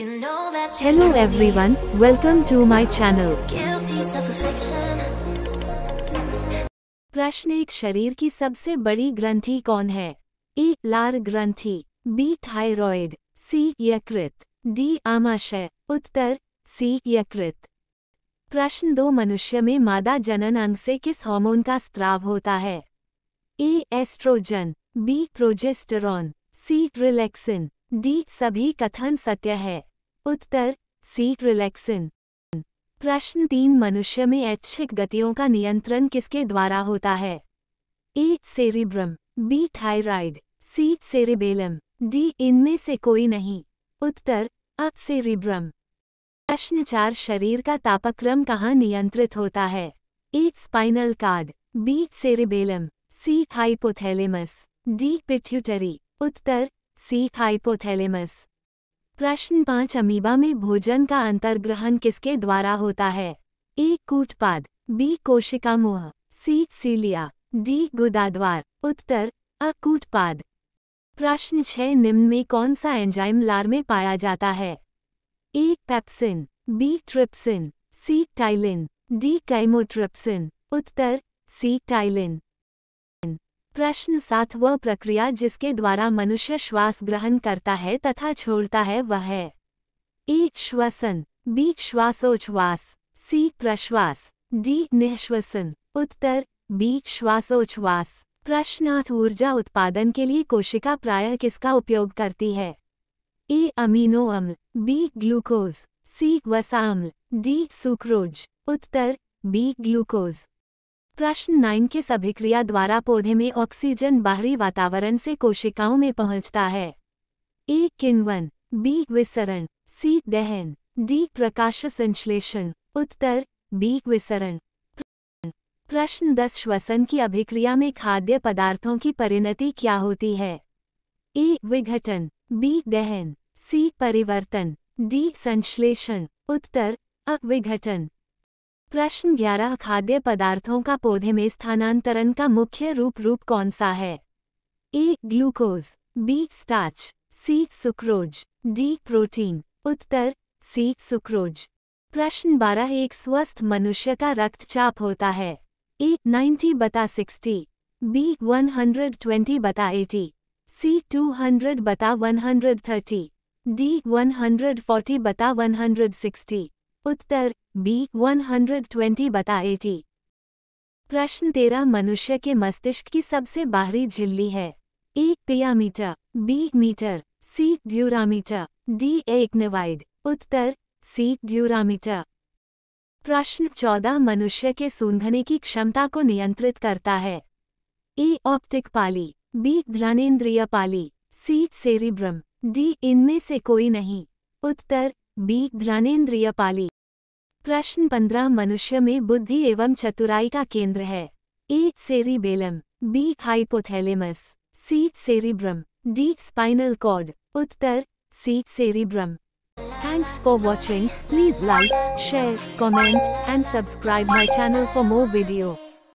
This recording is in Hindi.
Hello everyone, welcome to my channel. प्रश्न एक शरीर की सबसे बड़ी ग्रंथि कौन है ए लार ग्रंथि बी थायरॉयड सी यकृत डी आमाशय उत्तर सी यकृत प्रश्न दो मनुष्य में मादा जनन अंग से किस हार्मोन का स्त्राव होता है A estrogen B progesterone C relaxin D सभी कथन सत्य है उत्तर सीक रिलैक्सिन प्रश्न तीन मनुष्य में ऐच्छिक गतियों का नियंत्रण किसके द्वारा होता है A cerebrum B thyroid C cerebellum D इनमें से कोई नहीं उत्तर अ सेरिब्रम प्रश्न चार शरीर का तापक्रम कहाँ नियंत्रित होता है A spinal cord B cerebellum C hypothalamus D pituitary उत्तर सी हाइपोथैलेमस प्रश्न पाँच अमीबा में भोजन का अंतर्ग्रहण किसके द्वारा होता है ए कूटपाद बी कोशिका मोह सी सीलिया डी गुदाद्वार उत्तर अ कूटपाद प्रश्न छह निम्न में कौन सा एंजाइम लार में पाया जाता है A pepsin B trypsin C ptyalin D chymotrypsin उत्तर सी टाइलिन प्रश्न साथ वह प्रक्रिया जिसके द्वारा मनुष्य श्वास ग्रहण करता है तथा छोड़ता है वह है ए श्वसन बी श्वासोच्छ्वास सी प्रश्वास डी निःश्वसन उत्तर बी श्वासोच्छ्वास प्रश्नाथ ऊर्जा उत्पादन के लिए कोशिका प्रायः किसका उपयोग करती है ए अमीनो अम्ल बी ग्लूकोज सी वसा अम्ल डी सुक्रोज उत्तर बी ग्लूकोज प्रश्न नाइन के सभिक्रिया द्वारा पौधे में ऑक्सीजन बाहरी वातावरण से कोशिकाओं में पहुंचता है ए किन्वन बी विसरण सी दहन डी प्रकाश संश्लेषण उत्तर बी विसरण प्रश्न दस श्वसन की अभिक्रिया में खाद्य पदार्थों की परिणति क्या होती है ए विघटन बी दहन सी परिवर्तन डी संश्लेषण उत्तर अविघटन प्रश्न ग्यारह खाद्य पदार्थों का पौधे में स्थानांतरण का मुख्य रूप रूप कौन सा है A glucose B starch C sucrose D protein उत्तर सी सुक्रोज प्रश्न बारह एक स्वस्थ मनुष्य का रक्तचाप होता है ए 90 बता 60 बी 120 बता 80 सी 200 बता 130 डी 140 बता 160 उत्तर बी 120 बता एटी प्रश्न तेरह मनुष्य के मस्तिष्क की सबसे बाहरी झिल्ली है A pia mater B mater C dura mater D arachnoid Uttar C dura mater प्रश्न चौदह मनुष्य के सूंघने की क्षमता को नियंत्रित करता है ए ऑप्टिक पाली बी ध्रनेन्द्रिय पाली सी सेरिब्रम डी इनमें से कोई नहीं उत्तर बी ध्रनेन्द्रिय पाली प्रश्न पंद्रह मनुष्य में बुद्धि एवं चतुराई का केंद्र है A cerebellum B hypothalamus C cerebrum D spinal cord उत्तर C cerebrum thanks for watching please like share comment and subscribe my channel for more video